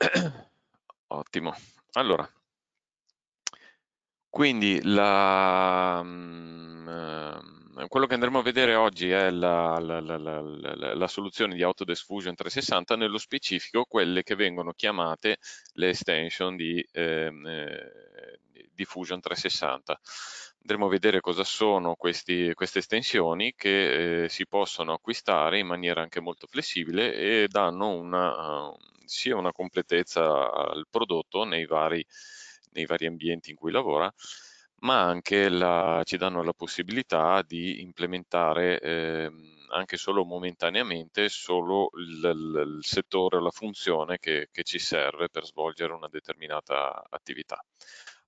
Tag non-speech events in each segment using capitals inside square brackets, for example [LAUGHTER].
[COUGHS] Ottimo. Allora, quindi la, mm, ehm, quello che andremo a vedere oggi è la, la, la, soluzione di Autodesk Fusion 360, nello specifico quelle che vengono chiamate le extension di, ehm, eh, di Fusion 360. Andremo a vedere cosa sono questi, queste estensioni che eh, si possono acquistare in maniera anche molto flessibile e danno una, sia una completezza al prodotto nei vari, nei vari ambienti in cui lavora, ma anche la, ci danno la possibilità di implementare eh, anche solo momentaneamente solo il, il settore o la funzione che, che ci serve per svolgere una determinata attività.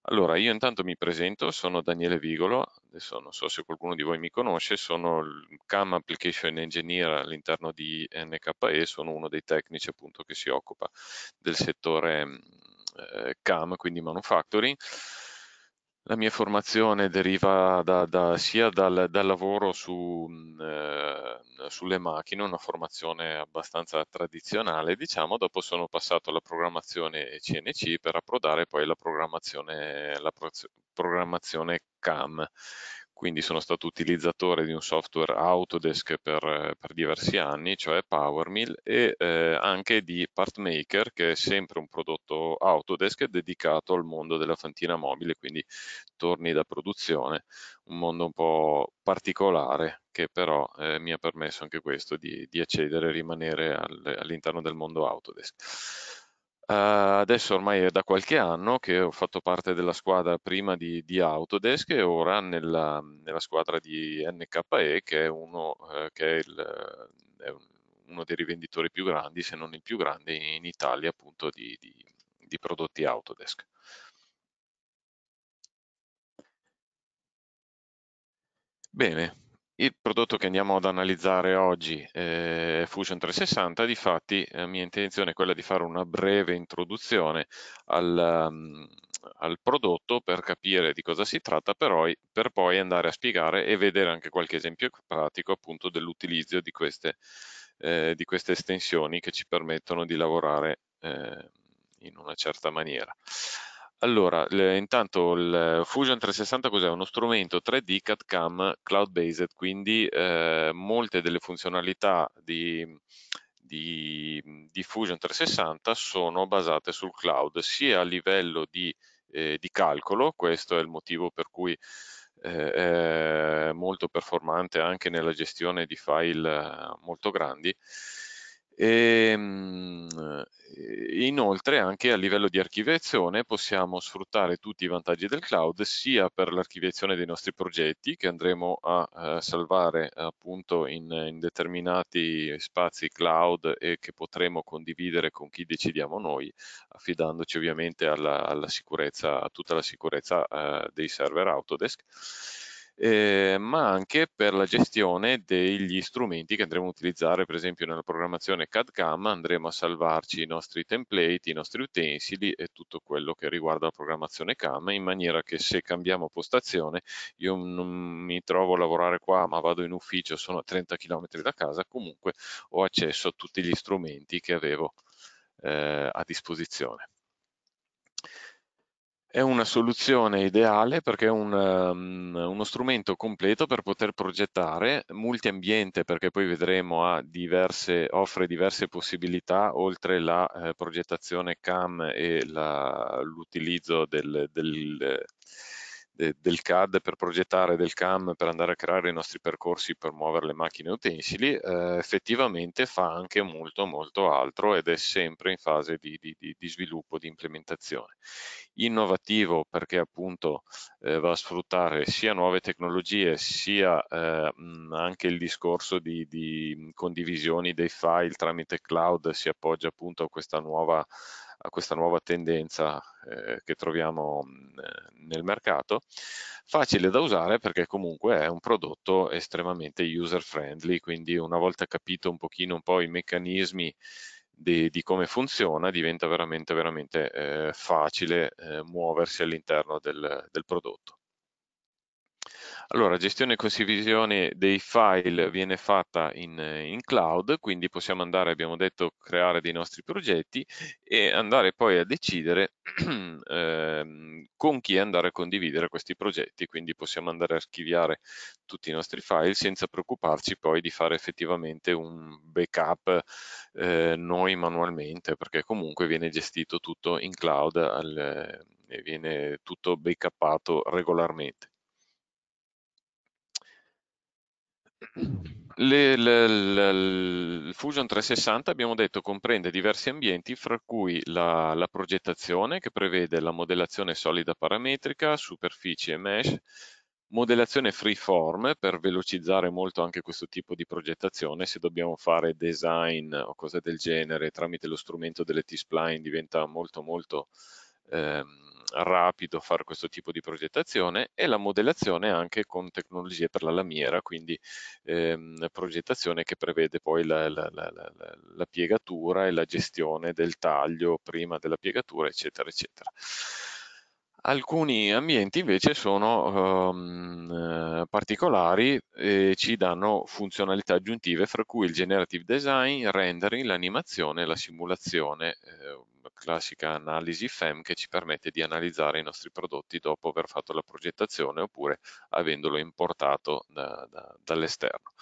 Allora, io intanto mi presento, sono Daniele Vigolo, adesso non so se qualcuno di voi mi conosce, sono il CAM Application Engineer all'interno di NKE, sono uno dei tecnici appunto che si occupa del settore mm, eh, CAM, quindi manufacturing. La mia formazione deriva da, da, sia dal, dal lavoro su, mm, eh, sulle macchine, una formazione abbastanza tradizionale, diciamo, dopo sono passato alla programmazione CNC per approdare poi alla programmazione, alla pro, programmazione CAM, quindi sono stato utilizzatore di un software Autodesk per, eh, per diversi anni, cioè PowerMill, e eh, anche di PartMaker, che è sempre un prodotto Autodesk dedicato al mondo della fantina mobile, quindi torni da produzione, un mondo un po' particolare che però eh, mi ha permesso anche questo di, di accedere e rimanere al, all'interno del mondo Autodesk. Uh, adesso ormai è da qualche anno che ho fatto parte della squadra prima di, di Autodesk e ora nella, nella, squadra di NKE che è, uno, uh, che è, il, è un, uno, dei rivenditori più grandi, se non il più grande in Italia appunto di, di, di prodotti Autodesk. Bene, il prodotto che andiamo ad analizzare oggi eh, è Fusion 360, difatti la mia intenzione è quella di fare una breve introduzione al, mm, al prodotto per capire di cosa si tratta, però, per poi andare a spiegare e vedere anche qualche esempio pratico appunto dell'utilizzo di, eh, di, queste estensioni che ci permettono di lavorare eh, in una certa maniera. Allora, intanto il eh, Fusion 360 cos'è? Uno strumento 3D CAD CAM cloud based, quindi eh, molte delle funzionalità di, di, di, Fusion 360 sono basate sul cloud, sia a livello di, eh, di calcolo, questo è il motivo per cui eh, è molto performante anche nella gestione di file eh, molto grandi, e, ehm, eh, inoltre anche a livello di archiviazione possiamo sfruttare tutti i vantaggi del cloud sia per l'archiviazione dei nostri progetti che andremo a eh, salvare appunto in, in determinati spazi cloud e che potremo condividere con chi decidiamo noi affidandoci ovviamente alla, alla sicurezza, a tutta la sicurezza eh, dei server Autodesk eh, ma anche per la gestione degli strumenti che andremo a utilizzare, per esempio nella programmazione CAD-CAM andremo a salvarci i nostri template, i nostri utensili e tutto quello che riguarda la programmazione CAM in maniera che se cambiamo postazione io non mi trovo a lavorare qua ma vado in ufficio, sono a 30 km da casa, comunque ho accesso a tutti gli strumenti che avevo eh, a disposizione è una soluzione ideale perché è un, um, uno strumento completo per poter progettare multiambiente perché poi vedremo diverse, offre diverse possibilità oltre la eh, progettazione CAM e l'utilizzo del, del, de, del CAD per progettare, del CAM per andare a creare i nostri percorsi per muovere le macchine utensili, eh, effettivamente fa anche molto molto altro ed è sempre in fase di, di, di sviluppo, di implementazione. Innovativo perché appunto eh, va a sfruttare sia nuove tecnologie sia eh, anche il discorso di, di condivisioni dei file tramite cloud, si appoggia appunto a questa nuova a questa nuova tendenza eh, che troviamo mm, nel mercato, facile da usare perché comunque è un prodotto estremamente user friendly, quindi una volta capito un pochino un po' i meccanismi di, di come funziona diventa veramente, veramente eh, facile eh, muoversi all'interno del, del prodotto. Allora, gestione e condivisione dei file viene fatta in, in, cloud, quindi possiamo andare, abbiamo detto, creare dei nostri progetti e andare poi a decidere [CLEARS THROAT] eh, con chi andare a condividere questi progetti, quindi possiamo andare a archiviare tutti i nostri file senza preoccuparci poi di fare effettivamente un backup eh, noi manualmente, perché comunque viene gestito tutto in cloud al, e viene tutto backupato regolarmente. Le, le, le, il Fusion 360 abbiamo detto comprende diversi ambienti fra cui la, la progettazione che prevede la modellazione solida parametrica, superfici e mesh, modellazione freeform per velocizzare molto anche questo tipo di progettazione, se dobbiamo fare design o cose del genere tramite lo strumento delle T-spline diventa molto molto ehm, rapido fare questo tipo di progettazione e la modellazione anche con tecnologie per la lamiera, quindi ehm, progettazione che prevede poi la, la, la, la piegatura e la gestione del taglio prima della piegatura, eccetera, eccetera. Alcuni ambienti invece sono um, particolari e ci danno funzionalità aggiuntive, fra cui il generative design, il rendering, l'animazione e la simulazione, eh, classica analisi FEM che ci permette di analizzare i nostri prodotti dopo aver fatto la progettazione oppure avendolo importato da, da, dall'esterno.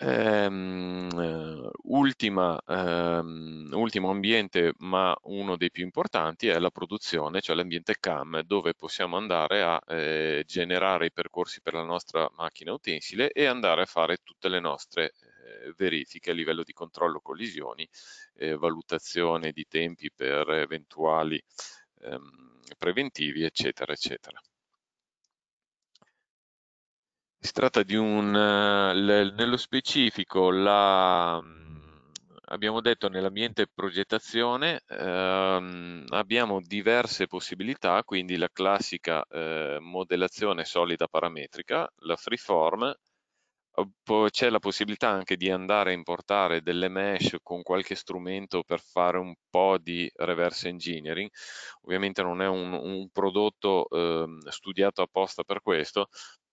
Ehm, eh, ultima, ehm, ultimo ambiente, ma uno dei più importanti, è la produzione, cioè l'ambiente CAM, dove possiamo andare a eh, generare i percorsi per la nostra macchina utensile e andare a fare tutte le nostre eh, verifiche a livello di controllo collisioni, eh, valutazione di tempi per eventuali ehm, preventivi, eccetera, eccetera. Si tratta di un, eh, nello specifico, la, mm, abbiamo detto nell'ambiente progettazione ehm, abbiamo diverse possibilità, quindi la classica eh, modellazione solida parametrica, la freeform, c'è la possibilità anche di andare a importare delle mesh con qualche strumento per fare un po' di reverse engineering. Ovviamente non è un, un prodotto eh, studiato apposta per questo,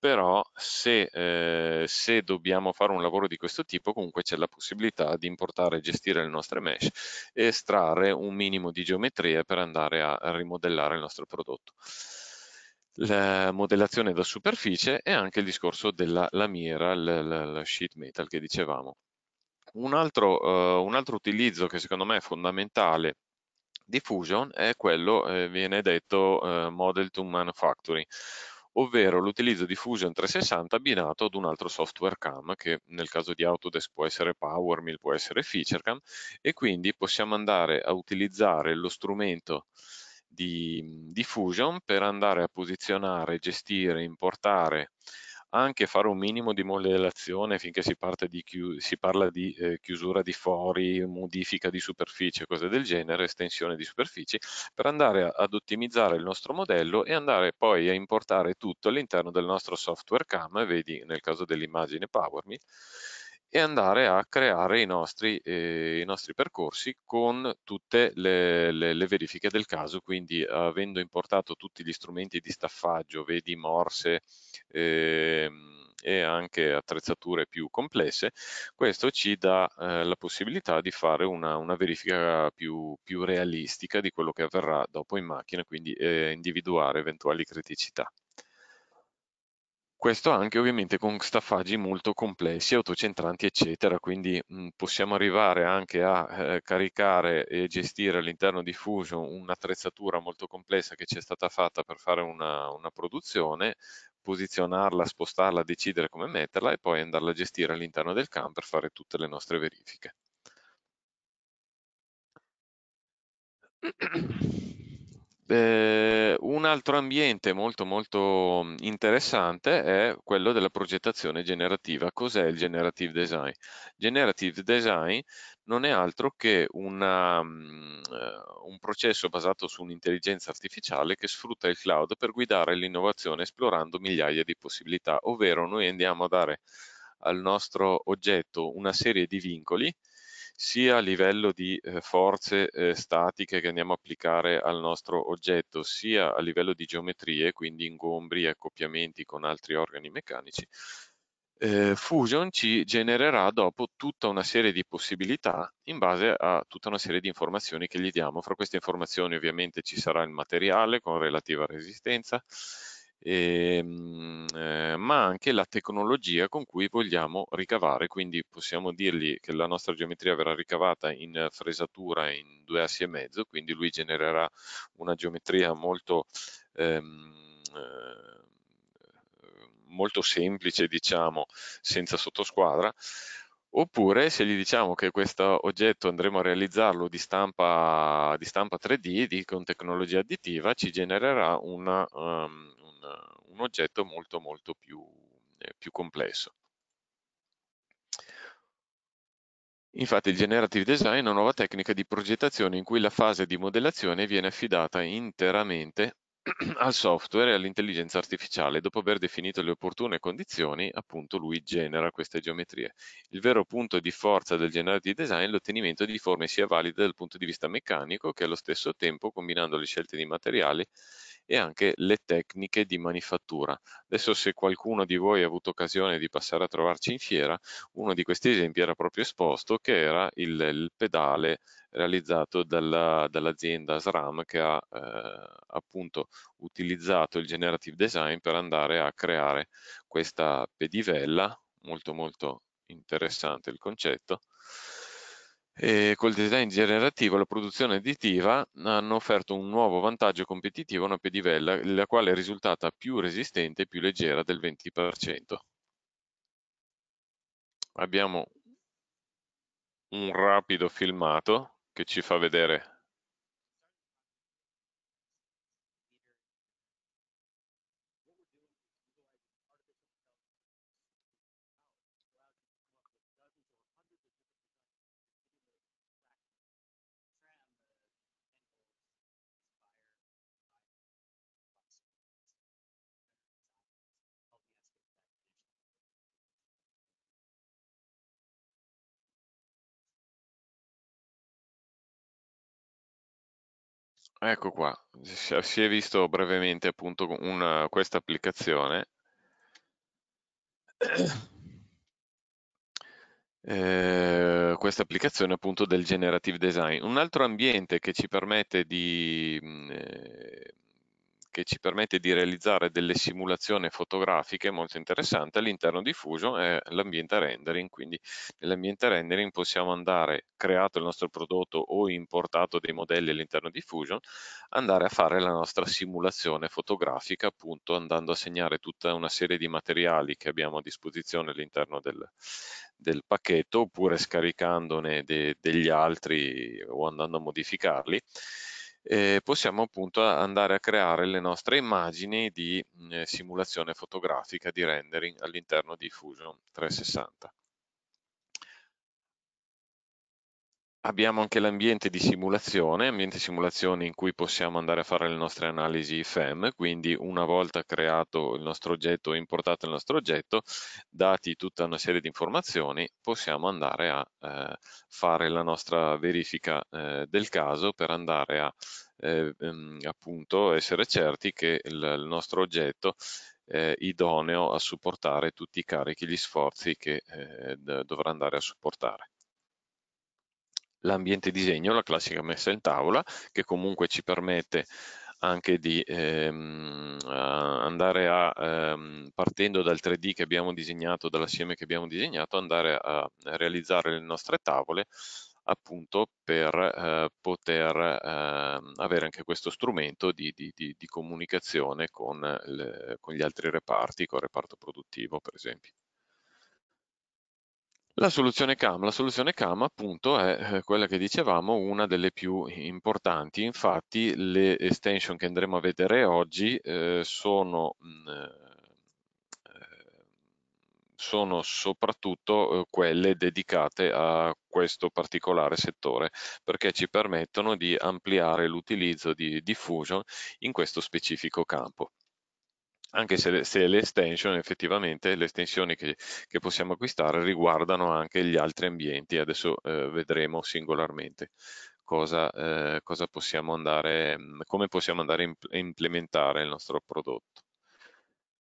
però se, eh, se, dobbiamo fare un lavoro di questo tipo comunque c'è la possibilità di importare e gestire le nostre mesh e estrarre un minimo di geometrie per andare a rimodellare il nostro prodotto. La modellazione da superficie e anche il discorso della lamiera, la sheet metal che dicevamo. Un altro, eh, un altro utilizzo che secondo me è fondamentale di Fusion è quello, eh, viene detto, eh, model to manufacturing, ovvero l'utilizzo di Fusion 360 abbinato ad un altro software CAM, che nel caso di Autodesk può essere PowerMill, può essere FeatureCam, e quindi possiamo andare a utilizzare lo strumento di, di Fusion per andare a posizionare, gestire, importare anche fare un minimo di modellazione finché si, di si parla di eh, chiusura di fori, modifica di superficie, cose del genere, estensione di superfici, per andare ad ottimizzare il nostro modello e andare poi a importare tutto all'interno del nostro software CAM, vedi nel caso dell'immagine PowerMe, e andare a creare i nostri, eh, i nostri percorsi con tutte le, le, le, verifiche del caso, quindi avendo importato tutti gli strumenti di staffaggio, vedi morse eh, e anche attrezzature più complesse, questo ci dà eh, la possibilità di fare una, una verifica più, più, realistica di quello che avverrà dopo in macchina, quindi eh, individuare eventuali criticità. Questo anche ovviamente con staffaggi molto complessi, autocentranti eccetera, quindi mh, mhmm, possiamo arrivare anche a eh, caricare e gestire all'interno di Fusion un'attrezzatura molto complessa che ci è stata fatta per fare una, una produzione, posizionarla, spostarla, decidere come metterla e poi andarla a gestire all'interno del CAM per fare tutte le nostre verifiche. Eh, un altro ambiente molto molto mhmm, interessante è quello della progettazione generativa. Cos'è il generative design? Generative design non è altro che una, mhmm, eh, un processo basato su un'intelligenza artificiale che sfrutta il cloud per guidare l'innovazione esplorando migliaia di possibilità, ovvero noi andiamo a dare al nostro oggetto una serie di vincoli sia a livello di eh, forze eh, statiche che andiamo a applicare al nostro oggetto, sia a livello di geometrie, quindi ingombri e accoppiamenti con altri organi meccanici, eh, Fusion ci genererà dopo tutta una serie di possibilità in base a tutta una serie di informazioni che gli diamo. Fra queste informazioni ovviamente ci sarà il materiale con relativa resistenza, e, ehm, eh, ma anche la tecnologia con cui vogliamo ricavare, quindi possiamo dirgli che la nostra geometria verrà ricavata in fresatura in due assi e mezzo, quindi lui genererà una geometria molto, ehm, eh, molto semplice, diciamo, senza sottosquadra, oppure se gli diciamo che questo oggetto andremo a realizzarlo di stampa, di stampa 3D di, con tecnologia additiva ci genererà una, um, un oggetto molto molto più, eh, più complesso. Infatti il generative design è una nuova tecnica di progettazione in cui la fase di modellazione viene affidata interamente [CLEARS THROAT] al software e all'intelligenza artificiale. Dopo aver definito le opportune condizioni, appunto lui genera queste geometrie. Il vero punto di forza del generative design è l'ottenimento di forme sia valide dal punto di vista meccanico che allo stesso tempo, combinando le scelte di materiali e anche le tecniche di manifattura. Adesso se qualcuno di voi ha avuto occasione di passare a trovarci in fiera, uno di questi esempi era proprio esposto che era il, il pedale realizzato dall'azienda SRAM che ha eh, appunto utilizzato il generative design per andare a creare questa pedivella, molto molto interessante il concetto, e col design generativo e la produzione additiva hanno offerto un nuovo vantaggio competitivo a una pedivella, la quale è risultata più resistente e più leggera del 20%. Abbiamo un rapido filmato che ci fa vedere Ecco qua, si è visto brevemente appunto una, questa applicazione. [CLEARS THROAT] Eh, questa applicazione appunto del generative design. Un altro ambiente che ci permette di mm, eh, che ci permette di realizzare delle simulazioni fotografiche molto interessanti all'interno di Fusion è l'ambiente rendering, quindi nell'ambiente rendering possiamo andare, creato il nostro prodotto o importato dei modelli all'interno di Fusion, andare a fare la nostra simulazione fotografica appunto andando a segnare tutta una serie di materiali che abbiamo a disposizione all'interno del, del pacchetto oppure scaricandone de, degli altri o andando a modificarli eh, possiamo appunto andare a creare le nostre immagini di eh, simulazione fotografica di rendering all'interno di Fusion 360. Abbiamo anche l'ambiente di simulazione, ambiente di simulazione in cui possiamo andare a fare le nostre analisi FEM, quindi una volta creato il nostro oggetto e importato il nostro oggetto, dati tutta una serie di informazioni, possiamo andare a eh, fare la nostra verifica eh, del caso per andare a eh, ehm, appunto essere certi che il, il nostro oggetto è eh, idoneo a supportare tutti i carichi, gli sforzi che eh, dovrà andare a supportare l'ambiente disegno, la classica messa in tavola, che comunque ci permette anche di ehm, andare a, ehm, partendo dal 3D che abbiamo disegnato, dall'assieme che abbiamo disegnato, andare a realizzare le nostre tavole appunto per eh, poter eh, avere anche questo strumento di, di, di, di comunicazione con, le, con gli altri reparti, con il reparto produttivo per esempio. La soluzione CAM, la soluzione CAM appunto è eh, quella che dicevamo una delle più importanti, infatti le extension che andremo a vedere oggi eh, sono, mh, mm, eh, sono, soprattutto eh, quelle dedicate a questo particolare settore perché ci permettono di ampliare l'utilizzo di diffusion in questo specifico campo anche se le, se le extension, effettivamente le estensioni che, che, possiamo acquistare riguardano anche gli altri ambienti, adesso eh, vedremo singolarmente cosa, eh, cosa possiamo andare, mm, come possiamo andare a imp implementare il nostro prodotto.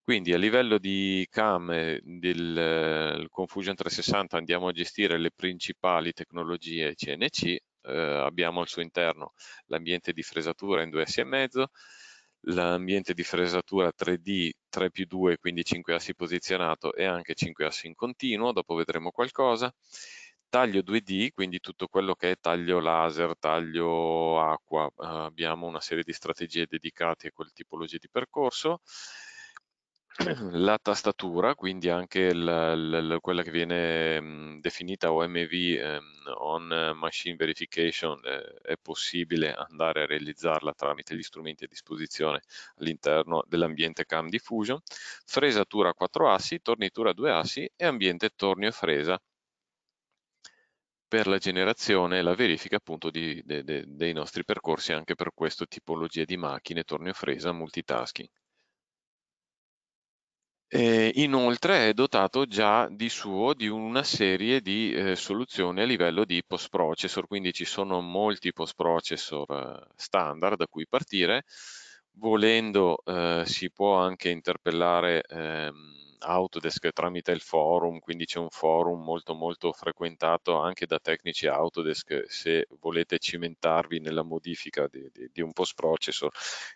Quindi a livello di CAM eh, del eh, Confusion 360 andiamo a gestire le principali tecnologie CNC, eh, abbiamo al suo interno l'ambiente di fresatura in 2S e mezzo, l'ambiente di fresatura 3D 3 più 2, quindi 5 assi posizionato e anche 5 assi in continuo, dopo vedremo qualcosa. Taglio 2D, quindi tutto quello che è taglio laser, taglio acqua, abbiamo una serie di strategie dedicate a quel tipologia di percorso la tastatura, quindi anche la, la, quella che viene mh, definita OMV ehm, on machine verification, eh, è possibile andare a realizzarla tramite gli strumenti a disposizione all'interno dell'ambiente CAM Diffusion, fresatura a quattro assi, tornitura a due assi e ambiente tornio e fresa per la generazione e la verifica appunto di, de, de, dei nostri percorsi anche per questa tipologia di macchine, tornio e fresa, multitasking. Eh, inoltre è dotato già di suo di una serie di eh, soluzioni a livello di post processor, quindi ci sono molti post processor eh, standard da cui partire. Volendo eh, si può anche interpellare ehm, Autodesk tramite il forum, quindi c'è un forum molto molto frequentato anche da tecnici Autodesk se volete cimentarvi nella modifica di, di, di un post processor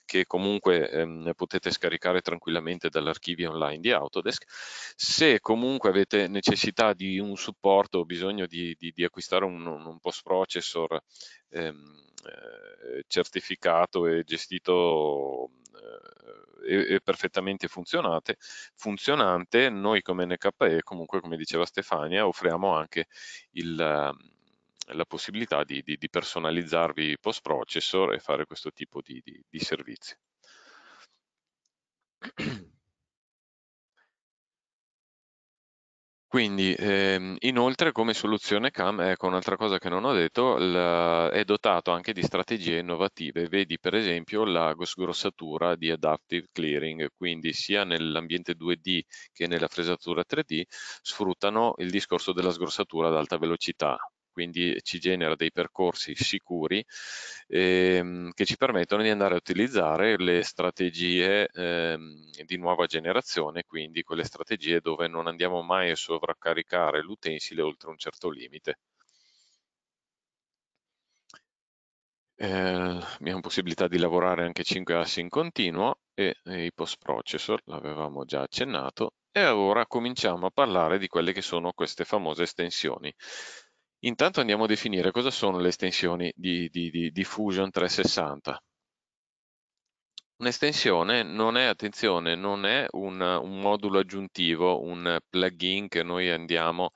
che comunque ehm, potete scaricare tranquillamente dall'archivio online di Autodesk. Se comunque avete necessità di un supporto o bisogno di, di acquistare un, un post processor ehm, eh, certificato e gestito è, eh, è eh, perfettamente funzionante, noi come NKE comunque come diceva Stefania offriamo anche il, ehm, la possibilità di, di, di, personalizzarvi post processor e fare questo tipo di, di servizi. [CLEARS THROAT] Quindi ehm, inoltre come soluzione CAM, ecco un'altra cosa che non ho detto, la, è dotato anche di strategie innovative, vedi per esempio la sgrossatura di adaptive clearing, quindi sia nell'ambiente 2D che nella fresatura 3D sfruttano il discorso della sgrossatura ad alta velocità, quindi ci genera dei percorsi sicuri ehm, che ci permettono di andare a utilizzare le strategie ehm, di nuova generazione, quindi quelle strategie dove non andiamo mai a sovraccaricare l'utensile oltre un certo limite. Eh, abbiamo possibilità di lavorare anche 5 assi in continuo e, e i post processor, l'avevamo già accennato, e ora cominciamo a parlare di quelle che sono queste famose estensioni. Intanto andiamo a definire cosa sono le estensioni di, di, di, di Fusion 360. Un'estensione non è, attenzione, non è un, un, modulo aggiuntivo, un plugin che noi andiamo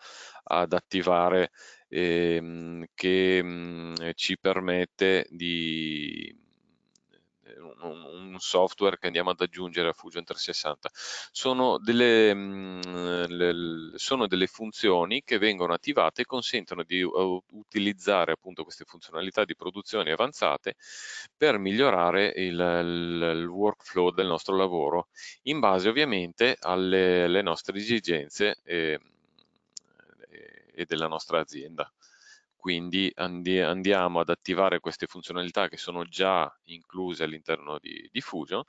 ad attivare ehm, che mh, mm, ci permette di, un, software che andiamo ad aggiungere a Fusion 360. Sono delle, mh, mm, le, sono delle funzioni che vengono attivate e consentono di uh, utilizzare appunto queste funzionalità di produzione avanzate per migliorare il, il, il workflow del nostro lavoro in base ovviamente alle, alle nostre esigenze e, e della nostra azienda quindi andi andiamo ad attivare queste funzionalità che sono già incluse all'interno di, di Fusion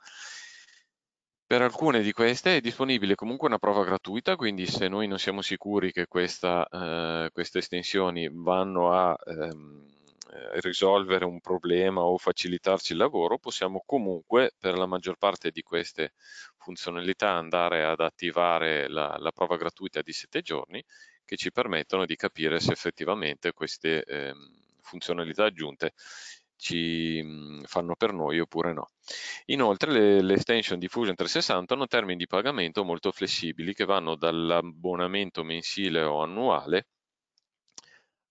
per alcune di queste è disponibile comunque una prova gratuita, quindi se noi non siamo sicuri che questa, eh, queste estensioni vanno a ehm, eh, risolvere un problema o facilitarci il lavoro, possiamo comunque per la maggior parte di queste funzionalità andare ad attivare la, la prova gratuita di 7 giorni che ci permettono di capire se effettivamente queste eh, funzionalità aggiunte ci mm, fanno per noi oppure no. Inoltre le, le extension di Fusion 360 hanno termini di pagamento molto flessibili che vanno dall'abbonamento mensile o annuale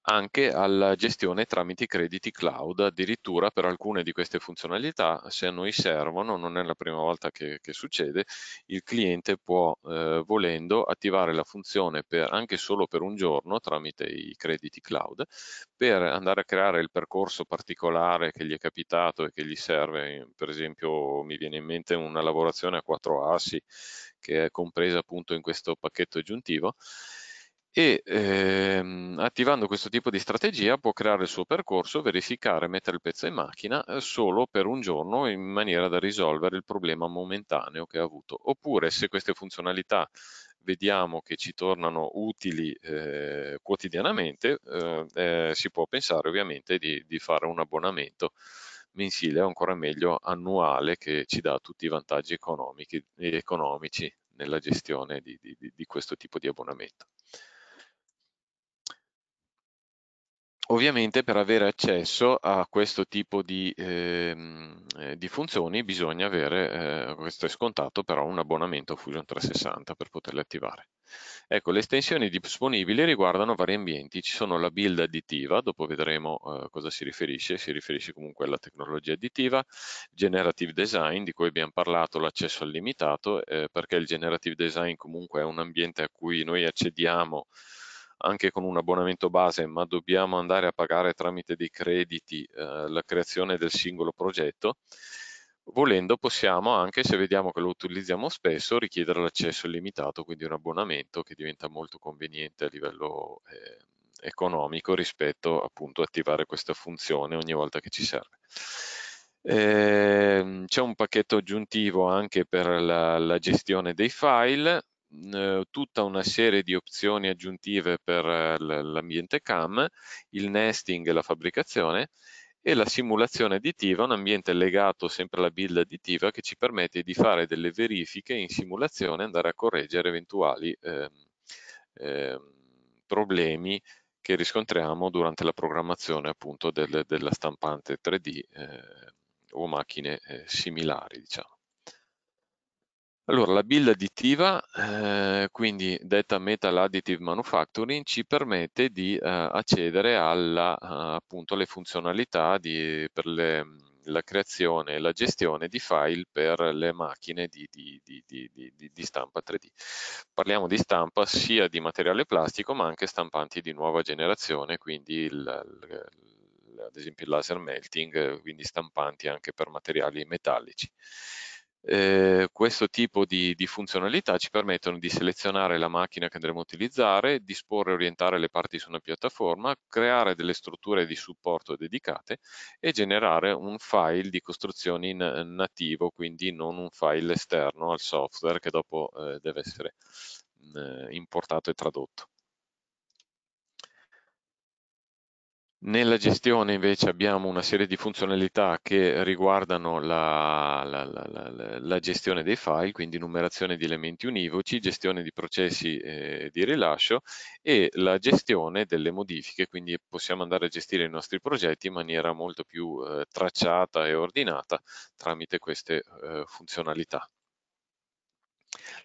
anche alla gestione tramite i crediti cloud, addirittura per alcune di queste funzionalità, se a noi servono, non è la prima volta che, che succede, il cliente può eh, volendo attivare la funzione per, anche solo per un giorno tramite i crediti cloud, per andare a creare il percorso particolare che gli è capitato e che gli serve, per esempio mi viene in mente una lavorazione a quattro assi che è compresa appunto in questo pacchetto aggiuntivo, e ehm, attivando questo tipo di strategia può creare il suo percorso, verificare, mettere il pezzo in macchina eh, solo per un giorno in maniera da risolvere il problema momentaneo che ha avuto. Oppure se queste funzionalità vediamo che ci tornano utili eh, quotidianamente, eh, eh, si può pensare ovviamente di, di fare un abbonamento mensile o ancora meglio annuale che ci dà tutti i vantaggi economici, economici nella gestione di, di, di questo tipo di abbonamento. Ovviamente per avere accesso a questo tipo di, ehm, eh, di funzioni bisogna avere, eh, questo è scontato, però un abbonamento Fusion 360 per poterle attivare. Ecco, le estensioni disponibili riguardano vari ambienti, ci sono la build additiva, dopo vedremo eh, cosa si riferisce, si riferisce comunque alla tecnologia additiva, generative design di cui abbiamo parlato, l'accesso al limitato, eh, perché il generative design comunque è un ambiente a cui noi accediamo anche con un abbonamento base, ma dobbiamo andare a pagare tramite dei crediti eh, la creazione del singolo progetto, volendo possiamo anche, se vediamo che lo utilizziamo spesso, richiedere l'accesso illimitato, quindi un abbonamento che diventa molto conveniente a livello eh, economico rispetto appunto a attivare questa funzione ogni volta che ci serve. Eh, C'è un pacchetto aggiuntivo anche per la, la gestione dei file, eh, tutta una serie di opzioni aggiuntive per eh, l'ambiente CAM, il nesting e la fabbricazione e la simulazione additiva, un ambiente legato sempre alla build additiva che ci permette di fare delle verifiche in simulazione e andare a correggere eventuali eh, eh, problemi che riscontriamo durante la programmazione appunto del, della stampante 3D eh, o macchine eh, similari diciamo. Allora, la build additiva, eh, quindi detta Metal Additive Manufacturing, ci permette di eh, accedere alla, eh, appunto, alle funzionalità di, per le, la creazione e la gestione di file per le macchine di, di, di, stampa 3D. Parliamo di stampa sia di materiale plastico ma anche stampanti di nuova generazione, quindi il, il, ad esempio il laser melting, quindi stampanti anche per materiali metallici. Eh, questo tipo di, di, funzionalità ci permettono di selezionare la macchina che andremo a utilizzare, disporre e orientare le parti su una piattaforma, creare delle strutture di supporto dedicate e generare un file di costruzione in nativo, quindi non un file esterno al software che dopo eh, deve essere eh, importato e tradotto. Nella gestione invece abbiamo una serie di funzionalità che riguardano la, la, la, la gestione dei file, quindi numerazione di elementi univoci, gestione di processi eh, di rilascio e la gestione delle modifiche, quindi possiamo andare a gestire i nostri progetti in maniera molto più eh, tracciata e ordinata tramite queste eh, funzionalità.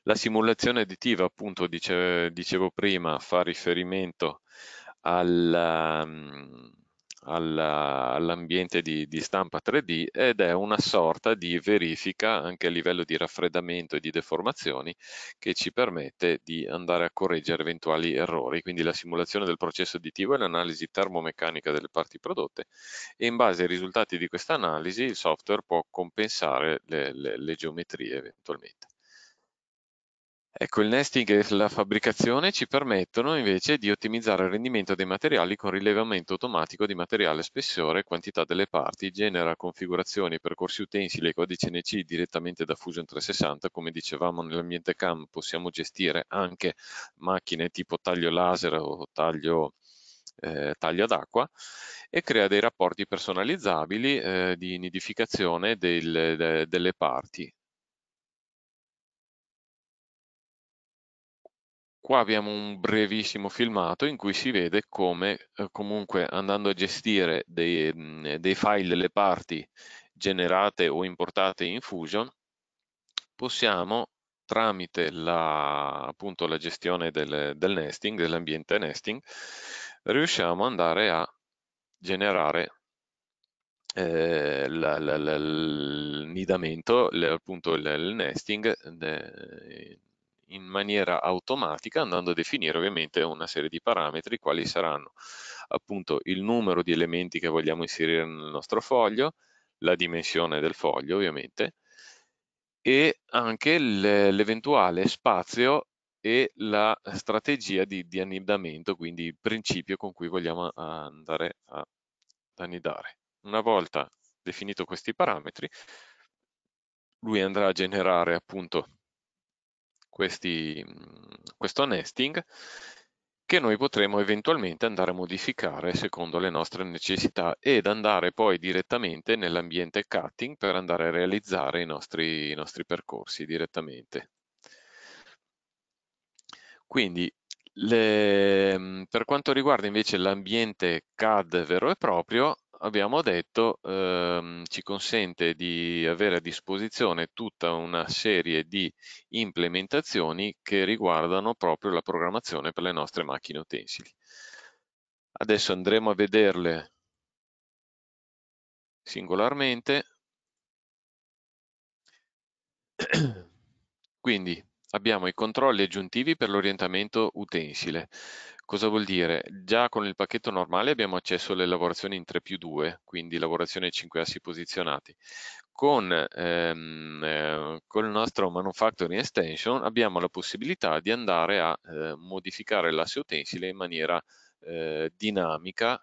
La simulazione additiva, appunto, dice, dicevo prima, fa riferimento Ehm, al, all'ambiente di, di, stampa 3D ed è una sorta di verifica anche a livello di raffreddamento e di deformazioni che ci permette di andare a correggere eventuali errori, quindi la simulazione del processo additivo e l'analisi termomeccanica delle parti prodotte e in base ai risultati di questa analisi il software può compensare le, le, le geometrie eventualmente. Ecco, il nesting e la fabbricazione ci permettono invece di ottimizzare il rendimento dei materiali con rilevamento automatico di materiale, spessore e quantità delle parti, genera configurazioni, percorsi utensili e codice NC direttamente da Fusion 360, come dicevamo nell'ambiente CAM possiamo gestire anche macchine tipo taglio laser o taglio eh, taglia d'acqua e crea dei rapporti personalizzabili eh, di nidificazione del, de, delle parti Qua abbiamo un brevissimo filmato in cui si vede come eh, comunque andando a gestire dei, dei file delle parti generate o importate in Fusion possiamo tramite la, appunto, la gestione del, del nesting, dell'ambiente nesting, riusciamo ad andare a generare eh, il nidamento, appunto il, nesting de, eh, in maniera automatica andando a definire ovviamente una serie di parametri quali saranno appunto il numero di elementi che vogliamo inserire nel nostro foglio, la dimensione del foglio ovviamente e anche l'eventuale spazio e la strategia di, di annidamento, quindi il principio con cui vogliamo andare ad annidare. Una volta definito questi parametri, lui andrà a generare appunto questi, questo nesting che noi potremo eventualmente andare a modificare secondo le nostre necessità ed andare poi direttamente nell'ambiente cutting per andare a realizzare i nostri, i nostri percorsi direttamente. Quindi le, per quanto riguarda invece l'ambiente CAD vero e proprio, abbiamo detto, ehm, ci consente di avere a disposizione tutta una serie di implementazioni che riguardano proprio la programmazione per le nostre macchine utensili. Adesso andremo a vederle singolarmente. [CLEARS THROAT] Quindi Abbiamo i controlli aggiuntivi per l'orientamento utensile. Cosa vuol dire? Già con il pacchetto normale abbiamo accesso alle lavorazioni in 3 più 2, quindi lavorazione 5 assi posizionati. Con, ehm, eh, con il nostro Manufacturing Extension abbiamo la possibilità di andare a eh, modificare l'asse utensile in maniera eh, dinamica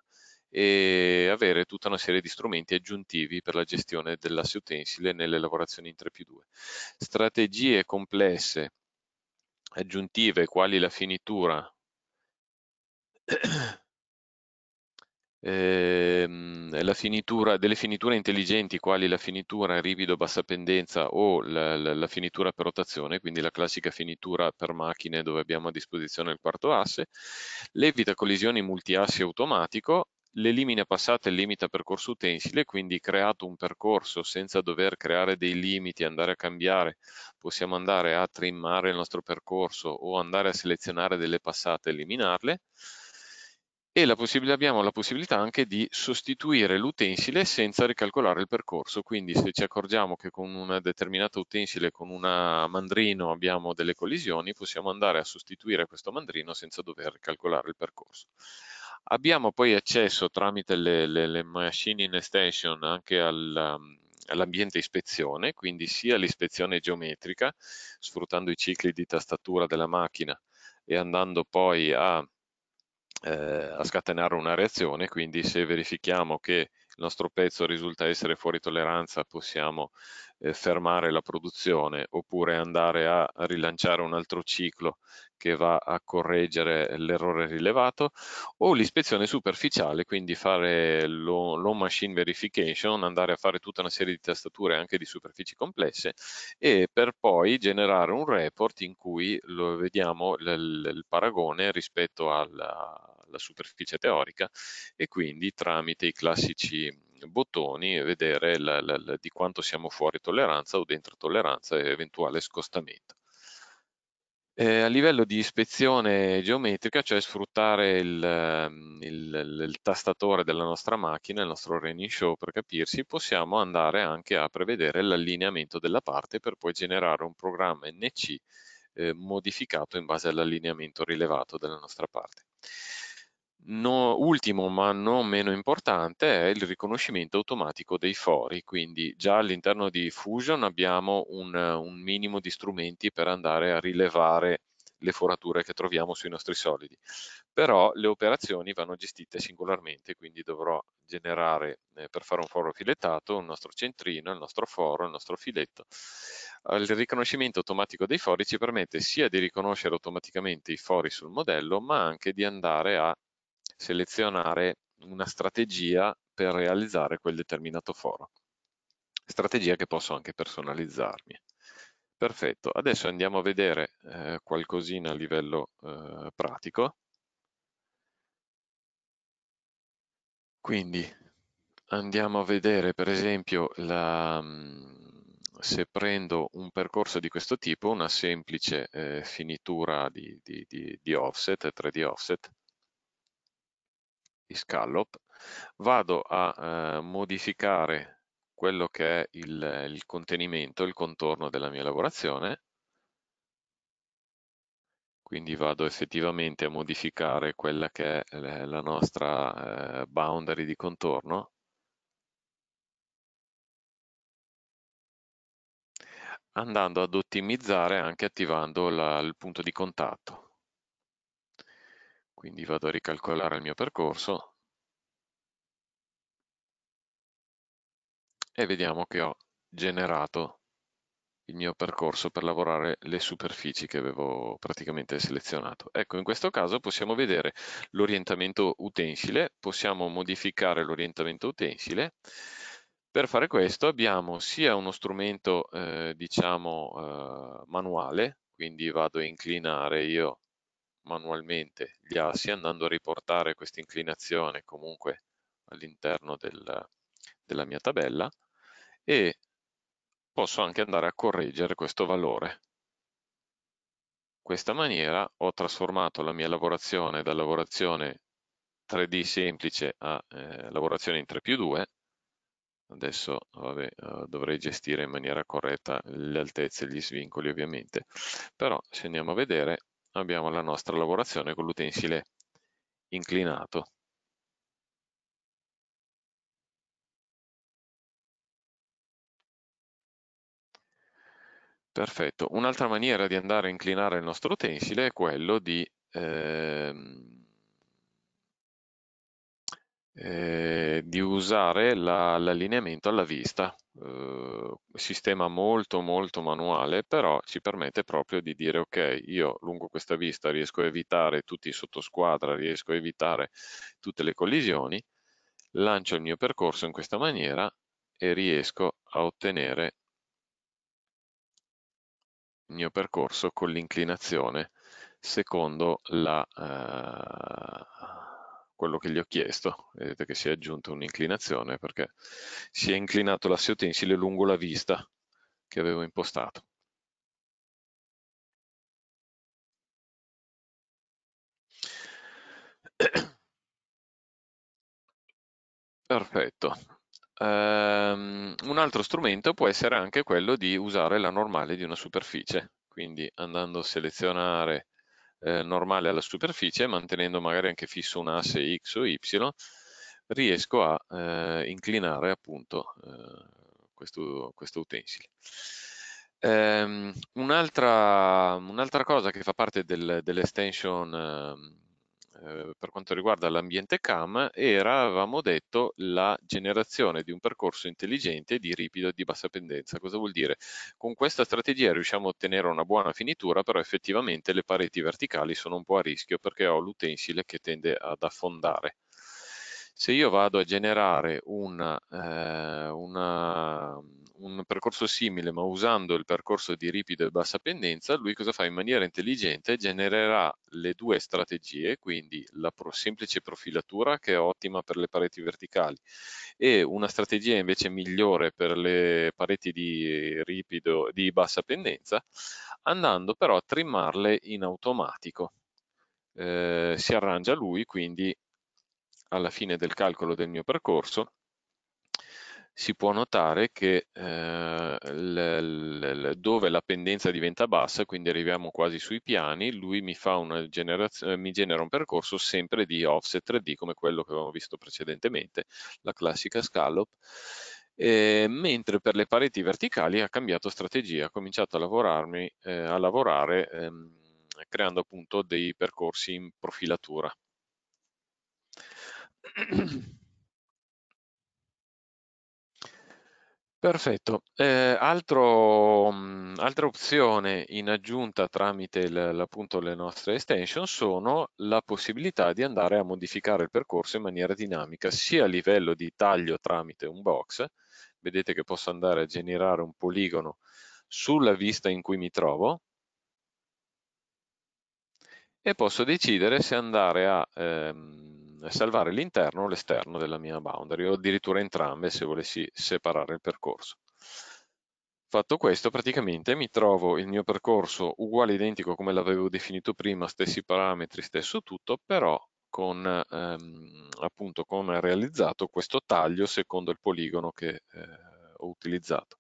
e avere tutta una serie di strumenti aggiuntivi per la gestione dell'asse utensile nelle lavorazioni in 3 più 2. Strategie complesse aggiuntive quali la finitura [CLEARS THROAT] ehm, finitura, delle finiture intelligenti quali la finitura rivido bassa pendenza o la, la, la, finitura per rotazione, quindi la classica finitura per macchine dove abbiamo a disposizione il quarto asse, l'evita collisioni multiassi automatico le linee passate limita percorso utensile, quindi creato un percorso senza dover creare dei limiti, andare a cambiare, possiamo andare a trimmare il nostro percorso o andare a selezionare delle passate e eliminarle. E la abbiamo la possibilità anche di sostituire l'utensile senza ricalcolare il percorso, quindi se ci accorgiamo che con un determinato utensile, con un mandrino abbiamo delle collisioni, possiamo andare a sostituire questo mandrino senza dover ricalcolare il percorso. Abbiamo poi accesso tramite le, le, le machine in extension anche al, um, all'ambiente ispezione, quindi sia l'ispezione geometrica, sfruttando i cicli di tastatura della macchina e andando poi a, eh, a scatenare una reazione, quindi se verifichiamo che il nostro pezzo risulta essere fuori tolleranza, possiamo eh, fermare la produzione oppure andare a rilanciare un altro ciclo che va a correggere l'errore rilevato o l'ispezione superficiale, quindi fare l'on machine verification, andare a fare tutta una serie di tastature anche di superfici complesse e per poi generare un report in cui lo vediamo il paragone rispetto al la superficie teorica e quindi tramite i classici bottoni vedere la, la, la, di quanto siamo fuori tolleranza o dentro tolleranza e eventuale scostamento. Eh, a livello di ispezione geometrica, cioè sfruttare il, il, il, tastatore della nostra macchina, il nostro Renin Show per capirsi, possiamo andare anche a prevedere l'allineamento della parte per poi generare un programma NC eh, modificato in base all'allineamento rilevato della nostra parte. No, ultimo, ma non meno importante, è il riconoscimento automatico dei fori, quindi già all'interno di Fusion abbiamo un, un, minimo di strumenti per andare a rilevare le forature che troviamo sui nostri solidi, però le operazioni vanno gestite singolarmente, quindi dovrò generare eh, per fare un foro filettato il nostro centrino, il nostro foro, il nostro filetto. Eh, il riconoscimento automatico dei fori ci permette sia di riconoscere automaticamente i fori sul modello, ma anche di andare a selezionare una strategia per realizzare quel determinato foro. Strategia che posso anche personalizzarmi. Perfetto, adesso andiamo a vedere eh, qualcosina a livello eh, pratico. Quindi andiamo a vedere per esempio la, mm, se prendo un percorso di questo tipo, una semplice eh, finitura di, di, di, di offset, 3D offset, scallop, vado a eh, modificare quello che è il, il contenimento, il contorno della mia lavorazione, quindi vado effettivamente a modificare quella che è eh, la nostra eh, boundary di contorno, andando ad ottimizzare anche attivando la, il punto di contatto quindi vado a ricalcolare il mio percorso e vediamo che ho generato il mio percorso per lavorare le superfici che avevo praticamente selezionato. Ecco, in questo caso possiamo vedere l'orientamento utensile, possiamo modificare l'orientamento utensile. Per fare questo abbiamo sia uno strumento, eh, diciamo, eh, manuale, quindi vado a inclinare io manualmente gli assi andando a riportare questa inclinazione comunque all'interno del, della mia tabella e posso anche andare a correggere questo valore. In questa maniera ho trasformato la mia lavorazione da lavorazione 3D semplice a eh, lavorazione in 3 più 2. Adesso vabbè, eh, dovrei gestire in maniera corretta le altezze e gli svincoli ovviamente, però se andiamo a vedere abbiamo la nostra lavorazione con l'utensile inclinato. Perfetto. Un'altra maniera di andare a inclinare il nostro utensile è quello di ehm, eh, di usare l'allineamento la, alla vista, eh, sistema molto molto manuale, però ci permette proprio di dire ok, io lungo questa vista riesco a evitare tutti i sottosquadra, riesco a evitare tutte le collisioni, lancio il mio percorso in questa maniera e riesco a ottenere il mio percorso con l'inclinazione secondo la... Eh, quello che gli ho chiesto. Vedete che si è aggiunta un'inclinazione perché si è inclinato l'asse utensile lungo la vista che avevo impostato. [COUGHS] Perfetto. Um, un altro strumento può essere anche quello di usare la normale di una superficie, quindi andando a selezionare eh, normale alla superficie, mantenendo magari anche fisso un asse X o Y, riesco a eh, inclinare appunto eh, questo, questo, utensile. Ehm, Un'altra un cosa che fa parte del, dell'extension ehm, Ehm, per quanto riguarda l'ambiente CAM avevamo detto la generazione di un percorso intelligente di ripido e di bassa pendenza. Cosa vuol dire? Con questa strategia riusciamo a ottenere una buona finitura, però effettivamente le pareti verticali sono un po' a rischio perché ho l'utensile che tende ad affondare se io vado a generare una, eh, una, un percorso simile ma usando il percorso di ripido e bassa pendenza, lui cosa fa in maniera intelligente? Genererà le due strategie, quindi la pro semplice profilatura che è ottima per le pareti verticali e una strategia invece migliore per le pareti di ripido di bassa pendenza, andando però a trimmarle in automatico. Eh, si arrangia lui quindi alla fine del calcolo del mio percorso, si può notare che eh, l, l, dove la pendenza diventa bassa, quindi arriviamo quasi sui piani, lui mi, eh, mi, genera un percorso sempre di offset 3D come quello che avevamo visto precedentemente, la classica scallop, eh, mentre per le pareti verticali ha cambiato strategia, ha cominciato a, lavorarmi, eh, a lavorare ehm, creando appunto dei percorsi in profilatura. Perfetto. Eh, altro, mh, mm, altra opzione in aggiunta tramite appunto le nostre extension sono la possibilità di andare a modificare il percorso in maniera dinamica, sia a livello di taglio tramite un box, vedete che posso andare a generare un poligono sulla vista in cui mi trovo, e posso decidere se andare a ehm, eh, salvare l'interno o l'esterno della mia boundary o addirittura entrambe se volessi separare il percorso. Fatto questo, praticamente mi trovo il mio percorso uguale identico come l'avevo definito prima, stessi parametri, stesso tutto, però con, ehm, appunto, con realizzato questo taglio secondo il poligono che eh, ho utilizzato.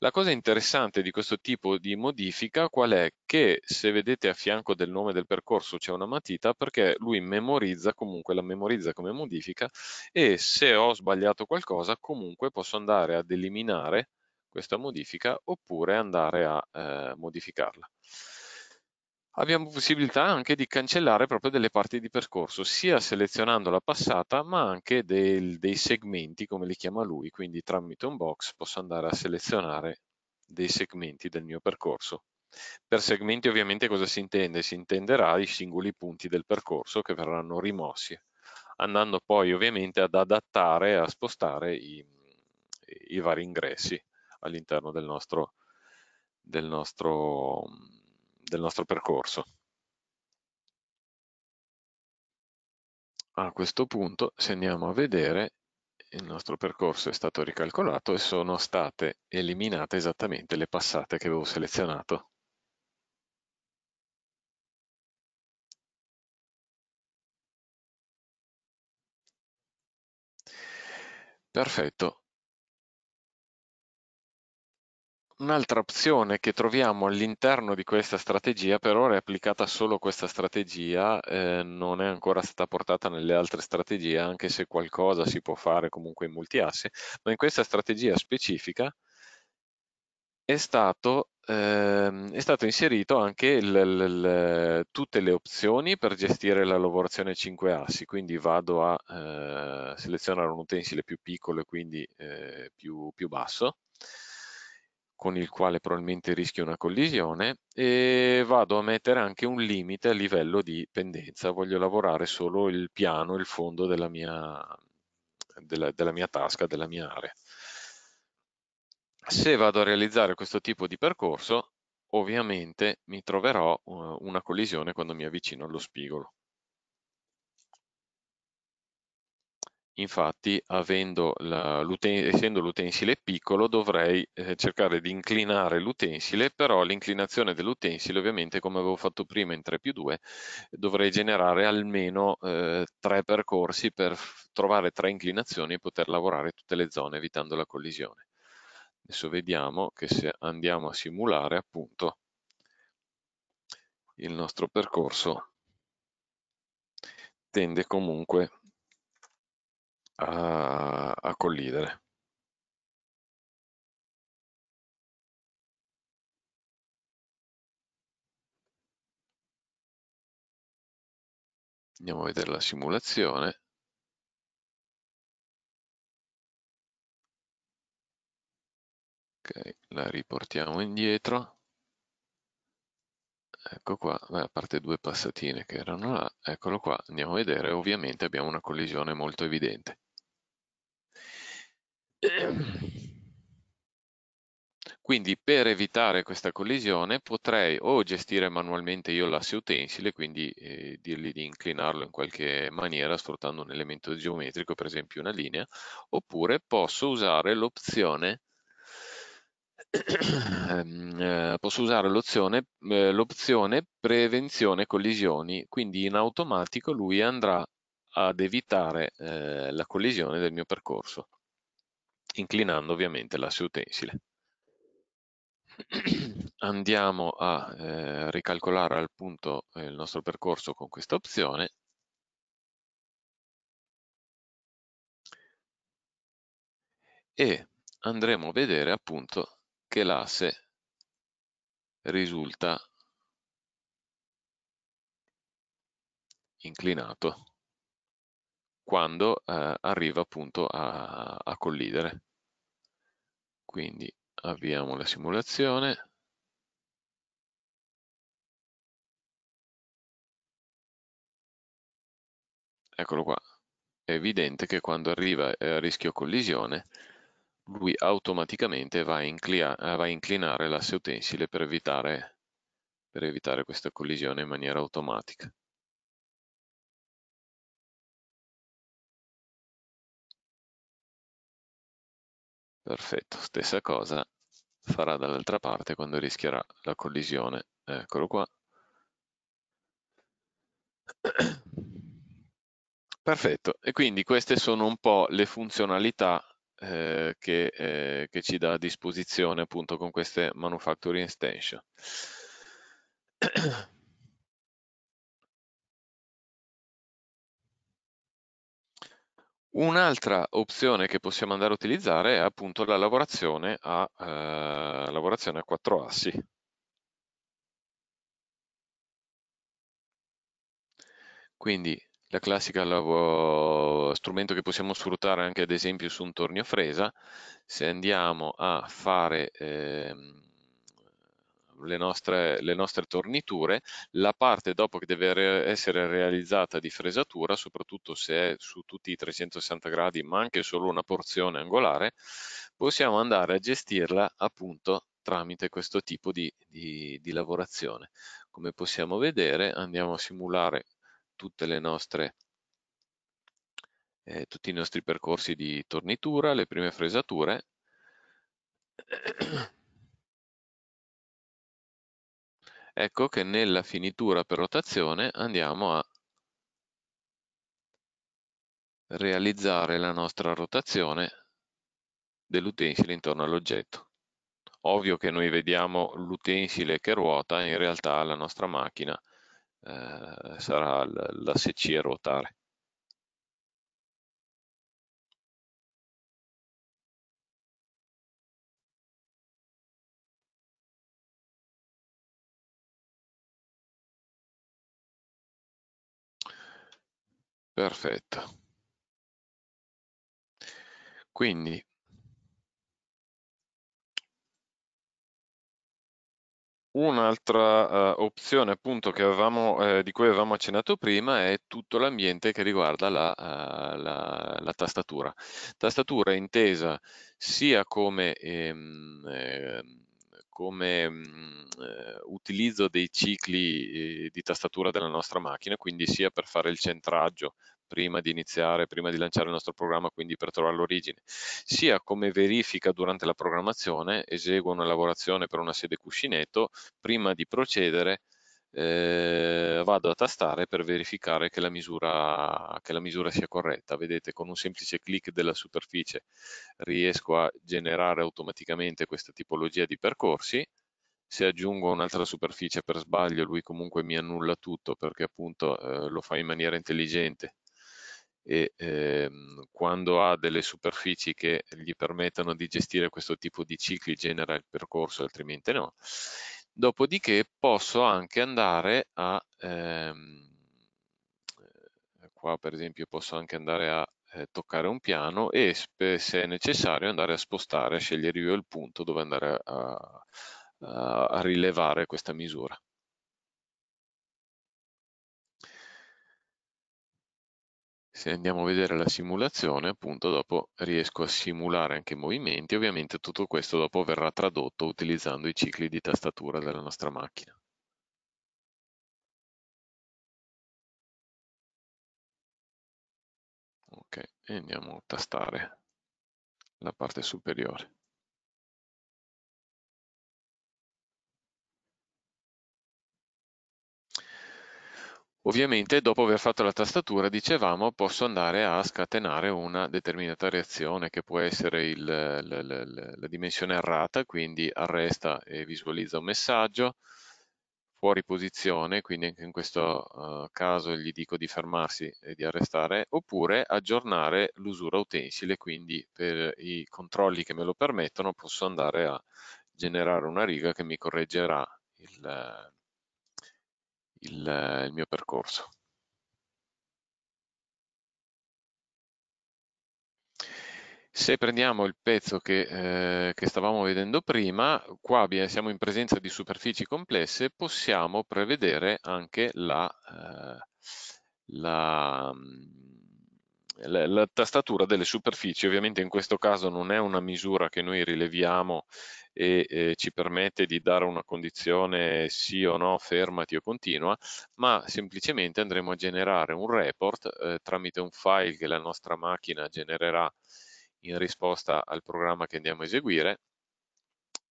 La cosa interessante di questo tipo di modifica qual è? Che se vedete a fianco del nome del percorso c'è una matita perché lui memorizza, comunque la memorizza come modifica e se ho sbagliato qualcosa comunque posso andare ad eliminare questa modifica oppure andare a eh, modificarla abbiamo possibilità anche di cancellare proprio delle parti di percorso, sia selezionando la passata, ma anche del, dei segmenti, come li chiama lui, quindi tramite un box posso andare a selezionare dei segmenti del mio percorso. Per segmenti ovviamente cosa si intende? Si intenderà i singoli punti del percorso che verranno rimossi, andando poi ovviamente ad adattare, a spostare i, i vari ingressi all'interno del nostro, del nostro del nostro percorso. A questo punto, se andiamo a vedere, il nostro percorso è stato ricalcolato e sono state eliminate esattamente le passate che avevo selezionato. Perfetto, Un'altra opzione che troviamo all'interno di questa strategia, per ora è applicata solo questa strategia, eh, non è ancora stata portata nelle altre strategie, anche se qualcosa si può fare comunque in multiassi, ma in questa strategia specifica è stato, eh, è stato inserito anche l, l, l, tutte le opzioni per gestire la lavorazione 5 assi, quindi vado a eh, selezionare un utensile più piccolo e quindi eh, più, più basso, con il quale probabilmente rischio una collisione e vado a mettere anche un limite a livello di pendenza, voglio lavorare solo il piano, il fondo della mia, della, della mia tasca, della mia area. Se vado a realizzare questo tipo di percorso, ovviamente mi troverò eh, una collisione quando mi avvicino allo spigolo. Infatti, essendo l'utensile piccolo, dovrei eh, cercare di inclinare l'utensile, però l'inclinazione dell'utensile, ovviamente, come avevo fatto prima in 3 più 2, dovrei generare almeno eh, percorsi per trovare tre inclinazioni e poter lavorare tutte le zone evitando la collisione. Adesso vediamo che se andiamo a simulare, appunto, il nostro percorso tende comunque a a, a collidere. Andiamo a vedere la simulazione. Ok, la riportiamo indietro. Ecco qua, beh, a parte due passatine che erano là, eccolo qua, andiamo a vedere, ovviamente abbiamo una collisione molto evidente. Quindi per evitare questa collisione potrei o gestire manualmente io l'asse utensile, quindi eh, dirgli di inclinarlo in qualche maniera sfruttando un elemento geometrico, per esempio una linea, oppure posso usare l'opzione [COUGHS] ehm, eh, posso usare eh, l'opzione prevenzione collisioni, quindi in automatico lui andrà ad evitare eh, la collisione del mio percorso inclinando ovviamente l'asse utensile. [CLEARS THROAT] Andiamo a eh, ricalcolare al punto eh, il nostro percorso con questa opzione e andremo a vedere appunto che l'asse risulta inclinato quando eh, arriva appunto a, a collidere. Quindi avviamo la simulazione. Eccolo qua. È evidente che quando arriva eh, a rischio collisione lui automaticamente va a, va a inclinare l'asse utensile per evitare, per evitare questa collisione in maniera automatica. Perfetto, stessa cosa farà dall'altra parte quando rischierà la collisione. Eccolo qua. Perfetto, e quindi queste sono un po' le funzionalità eh, che, eh, che, ci dà a disposizione appunto con queste manufacturing extension. Un'altra opzione che possiamo andare a utilizzare è appunto la lavorazione a, eh, lavorazione a quattro assi. Quindi la classica strumento che possiamo sfruttare anche ad esempio su un tornio fresa, se andiamo a fare eh, le nostre, le nostre torniture, la parte dopo che deve re essere realizzata di fresatura, soprattutto se è su tutti i 360 gradi, ma anche solo una porzione angolare, possiamo andare a gestirla appunto tramite questo tipo di, di, di lavorazione. Come possiamo vedere andiamo a simulare tutte le nostre eh, tutti i nostri percorsi di tornitura, le prime fresature ecco che nella finitura per rotazione andiamo a realizzare la nostra rotazione dell'utensile intorno all'oggetto. Ovvio che noi vediamo l'utensile che ruota, in realtà la nostra macchina eh, sarà la, la secchia a ruotare. Perfetto. Quindi Un'altra uh, opzione appunto avevamo, eh, di cui avevamo accennato prima è tutto l'ambiente che riguarda la, uh, la, la, tastatura. Tastatura intesa sia come ehm, eh, come mh, mhmm, eh, utilizzo dei cicli eh, di tastatura della nostra macchina, quindi sia per fare il centraggio prima di iniziare, prima di lanciare il nostro programma, quindi per trovare l'origine, sia come verifica durante la programmazione, eseguo una lavorazione per una sede cuscinetto prima di procedere eh, vado a tastare per verificare che la, misura, che la, misura, sia corretta. Vedete, con un semplice clic della superficie riesco a generare automaticamente questa tipologia di percorsi. Se aggiungo un'altra superficie per sbaglio, lui comunque mi annulla tutto perché appunto eh, lo fa in maniera intelligente e ehm, quando ha delle superfici che gli permettano di gestire questo tipo di cicli genera il percorso, altrimenti no Dopodiché posso anche andare a, ehm, eh, qua per esempio posso anche andare a eh, toccare un piano e se è necessario andare a spostare, a scegliere io il punto dove andare a, a, a rilevare questa misura. se andiamo a vedere la simulazione, appunto dopo riesco a simulare anche i movimenti, ovviamente tutto questo dopo verrà tradotto utilizzando i cicli di tastatura della nostra macchina. Ok, e andiamo a tastare la parte superiore. Ovviamente dopo aver fatto la tastatura, dicevamo, posso andare a scatenare una determinata reazione che può essere il, la, la, la dimensione errata, quindi arresta e visualizza un messaggio, fuori posizione, quindi anche in questo uh, caso gli dico di fermarsi e di arrestare, oppure aggiornare l'usura utensile, quindi per i controlli che me lo permettono posso andare a generare una riga che mi correggerà il, il, il mio percorso. Se prendiamo il pezzo che, eh, che stavamo vedendo prima, qua siamo in presenza di superfici complesse, possiamo prevedere anche la, eh, la, mm, la, la tastatura delle superfici ovviamente in questo caso non è una misura che noi rileviamo e eh, ci permette di dare una condizione sì o no, fermati o continua, ma semplicemente andremo a generare un report eh, tramite un file che la nostra macchina genererà in risposta al programma che andiamo a eseguire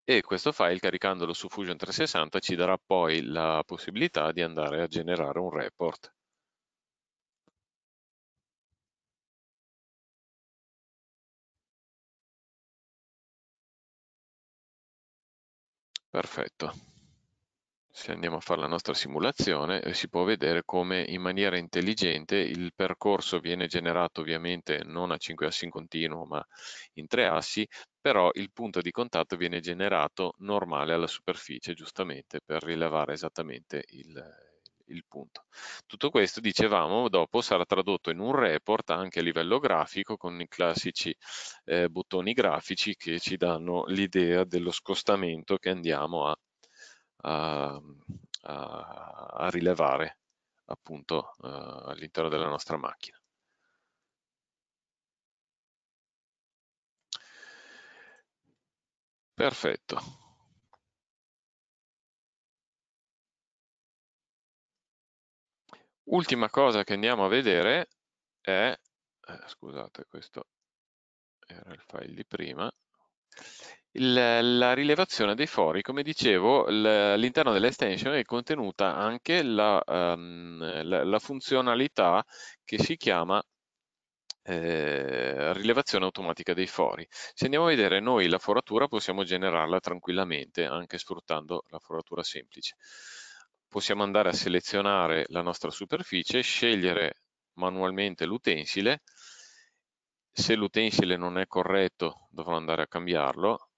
e questo file caricandolo su Fusion 360 ci darà poi la possibilità di andare a generare un report Perfetto. Se andiamo a fare la nostra simulazione eh, si può vedere come in maniera intelligente il percorso viene generato ovviamente non a 5 assi in continuo ma in tre assi, però il punto di contatto viene generato normale alla superficie giustamente per rilevare esattamente il, il punto. Tutto questo, dicevamo, dopo sarà tradotto in un report anche a livello grafico con i classici eh, bottoni grafici che ci danno l'idea dello scostamento che andiamo a, a, a, a rilevare appunto eh, all'interno della nostra macchina. Perfetto, Ultima cosa che andiamo a vedere è, eh, scusate questo era il file di prima, il, la rilevazione dei fori, come dicevo all'interno dell'extension è contenuta anche la, um, la, la funzionalità che si chiama eh, rilevazione automatica dei fori. Se andiamo a vedere noi la foratura possiamo generarla tranquillamente anche sfruttando la foratura semplice possiamo andare a selezionare la nostra superficie, scegliere manualmente l'utensile, se l'utensile non è corretto dovrò andare a cambiarlo,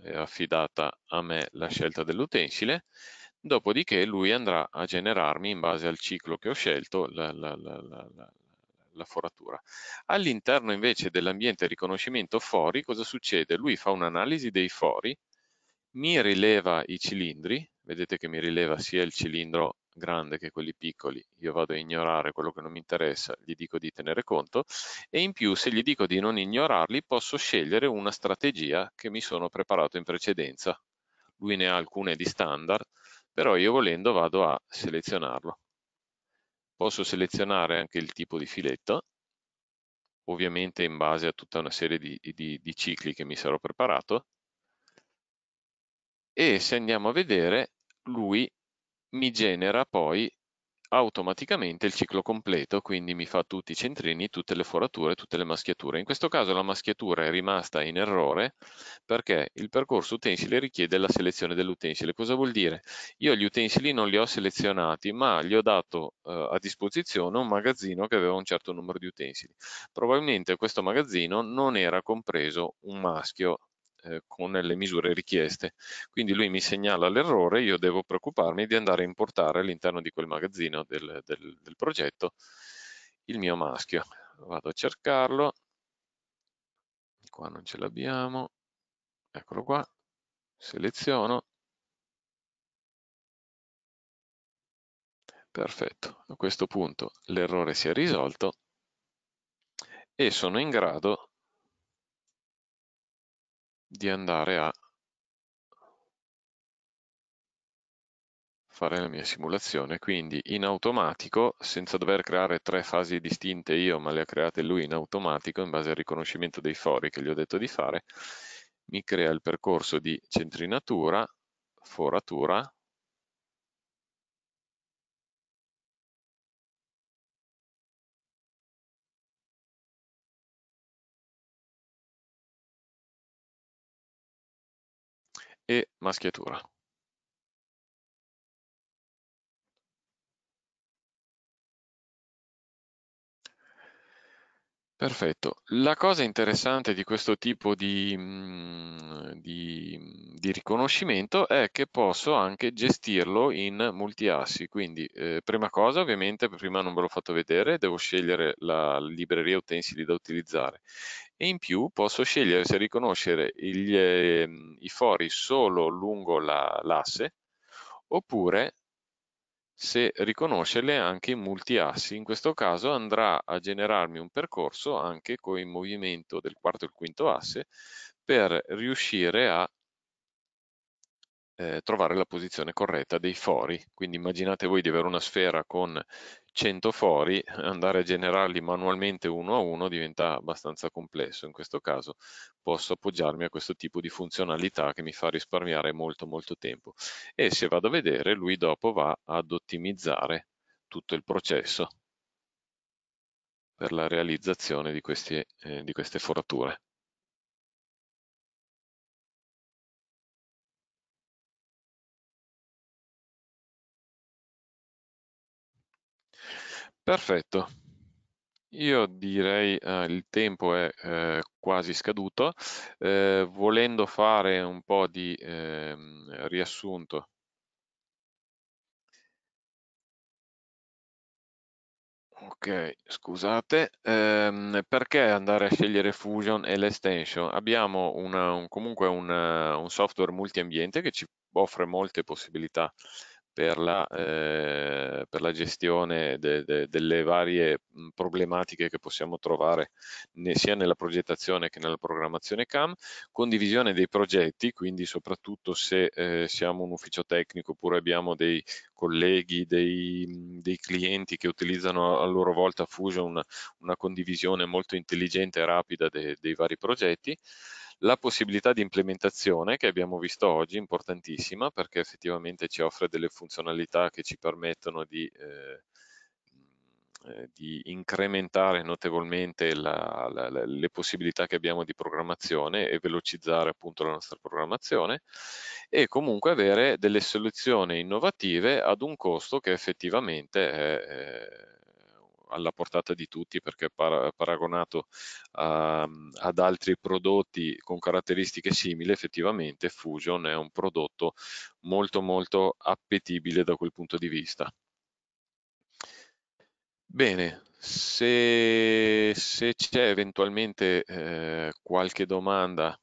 è affidata a me la scelta dell'utensile, dopodiché lui andrà a generarmi in base al ciclo che ho scelto la, la, la, la, la foratura. All'interno invece dell'ambiente riconoscimento fori cosa succede? Lui fa un'analisi dei fori, mi rileva i cilindri, vedete che mi rileva sia il cilindro grande che quelli piccoli, io vado a ignorare quello che non mi interessa, gli dico di tenere conto e in più se gli dico di non ignorarli posso scegliere una strategia che mi sono preparato in precedenza. Lui ne ha alcune di standard, però io volendo vado a selezionarlo. Posso selezionare anche il tipo di filetto, ovviamente in base a tutta una serie di, di, di cicli che mi sarò preparato. E se andiamo a vedere, lui mi genera poi automaticamente il ciclo completo, quindi mi fa tutti i centrini, tutte le forature, tutte le maschiature. In questo caso la maschiatura è rimasta in errore perché il percorso utensile richiede la selezione dell'utensile. Cosa vuol dire? Io gli utensili non li ho selezionati, ma gli ho dato eh, a disposizione un magazzino che aveva un certo numero di utensili. Probabilmente questo magazzino non era compreso un maschio eh, con le misure richieste. Quindi lui mi segnala l'errore, io devo preoccuparmi di andare a importare all'interno di quel magazzino del, del, del progetto il mio maschio. Vado a cercarlo, qua non ce l'abbiamo, eccolo qua, seleziono, Perfetto, a questo punto l'errore si è risolto e sono in grado di andare a fare la mia simulazione, quindi in automatico, senza dover creare tre fasi distinte io, ma le ha create lui in automatico, in base al riconoscimento dei fori che gli ho detto di fare, mi crea il percorso di centrinatura, foratura, e maschiatura. Perfetto. La cosa interessante di questo tipo di, mm, di, di, riconoscimento è che posso anche gestirlo in assi, Quindi, eh, prima cosa, ovviamente, prima non ve l'ho fatto vedere, devo scegliere la libreria utensili da utilizzare e in più posso scegliere se riconoscere gli, eh, i fori solo lungo l'asse la, oppure se riconoscerle anche in assi. In questo caso andrà a generarmi un percorso anche con il movimento del quarto e il quinto asse per riuscire a eh, trovare la posizione corretta dei fori. Quindi immaginate voi di avere una sfera con 100 fori, andare a generarli manualmente uno a uno diventa abbastanza complesso. In questo caso posso appoggiarmi a questo tipo di funzionalità che mi fa risparmiare molto molto tempo. E se vado a vedere, lui dopo va ad ottimizzare tutto il processo per la realizzazione di, questi, eh, di queste forature. Perfetto. Io direi eh, il tempo è eh, quasi scaduto, eh, volendo fare un po' di ehm, riassunto. Ok, scusate, ehm, perché andare a scegliere Fusion e l'Extension? Abbiamo una, un, comunque una, eh, un software multiambiente che ci offre molte possibilità per la, eh, per la gestione de, de, delle varie problematiche che possiamo trovare ne, sia nella progettazione che nella programmazione CAM, condivisione dei progetti, quindi soprattutto se eh, siamo un ufficio tecnico oppure abbiamo dei colleghi, dei, dei clienti che utilizzano a loro volta Fusion una, una condivisione molto intelligente e rapida de, dei vari progetti. La possibilità di implementazione che abbiamo visto oggi è importantissima perché effettivamente ci offre delle funzionalità che ci permettono di, eh, eh di incrementare notevolmente la, la, le possibilità che abbiamo di programmazione e velocizzare appunto la nostra programmazione e comunque avere delle soluzioni innovative ad un costo che effettivamente è, è eh, alla portata di tutti perché paragonato uh, ad altri prodotti con caratteristiche simili effettivamente Fusion è un prodotto molto molto appetibile da quel punto di vista. Bene, se, se c'è eventualmente eh, qualche domanda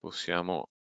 possiamo